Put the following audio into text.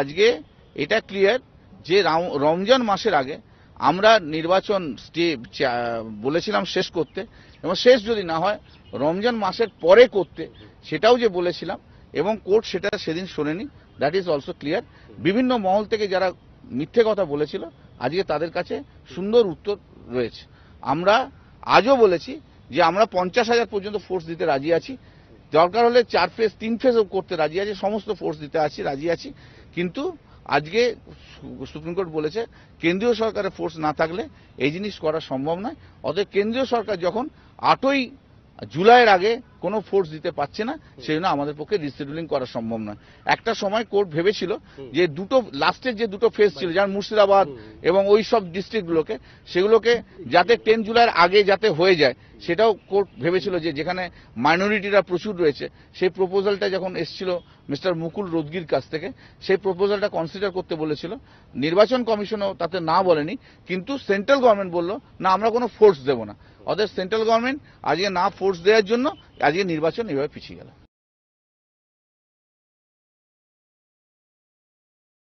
আজকে এটা ক্লিয়ার যে রমজান মাসের আগে আমরা নির্বাচন স্টে বলেছিলাম শেষ করতে এবং শেষ যদি না হয় রমজান মাসের পরে করতে সেটাও যে বলেছিলাম এবং কোর্ট সেটা সেদিন শোনেনি দ্যাট ইজ অলসো ক্লিয়ার বিভিন্ন মহল থেকে যারা মিথ্যে কথা বলেছিল আজকে তাদের কাছে সুন্দর উত্তর রয়েছে আমরা আজও বলেছি যে আমরা পঞ্চাশ হাজার পর্যন্ত ফোর্স দিতে রাজি আছি দরকার হলে চার ফেজ তিন ফেজও করতে রাজি আছি সমস্ত ফোর্স দিতে আছি রাজি আছি কিন্তু আজকে সুপ্রিম কোর্ট বলেছে কেন্দ্রীয় সরকারের ফোর্স না থাকলে এই জিনিস করা সম্ভব নয় অতএব কেন্দ্রীয় সরকার যখন আটই জুলাইয়ের আগে কোনো ফোর্স দিতে পারছে না সেই জন্য আমাদের পক্ষে রিসিডিউলিং করা সম্ভব নয় একটা সময় কোর্ট ভেবেছিল যে দুটো লাস্টের যে দুটো ফেজ ছিল যেমন মুর্শিদাবাদ এবং ওই সব ডিস্ট্রিক্টগুলোকে সেগুলোকে যাতে টেন জুলাইয়ের আগে যাতে হয়ে যায় সেটাও কোর্ট ভেবেছিল যে যেখানে মাইনরিটিরা প্রচুর রয়েছে সেই প্রপোজালটা যখন এসছিল মিস্টার মুকুল রোদগির কাছ থেকে সেই প্রপোজালটা কনসিডার করতে বলেছিল নির্বাচন কমিশনও তাতে না বলেনি কিন্তু সেন্ট্রাল গভর্নমেন্ট বলল না আমরা কোনো ফোর্স দেব না অর্থাৎ সেন্ট্রাল গভর্নমেন্ট আজকে না ফোর্স দেওয়ার জন্য আজকে নির্বাচন এভাবে পিছিয়ে গেল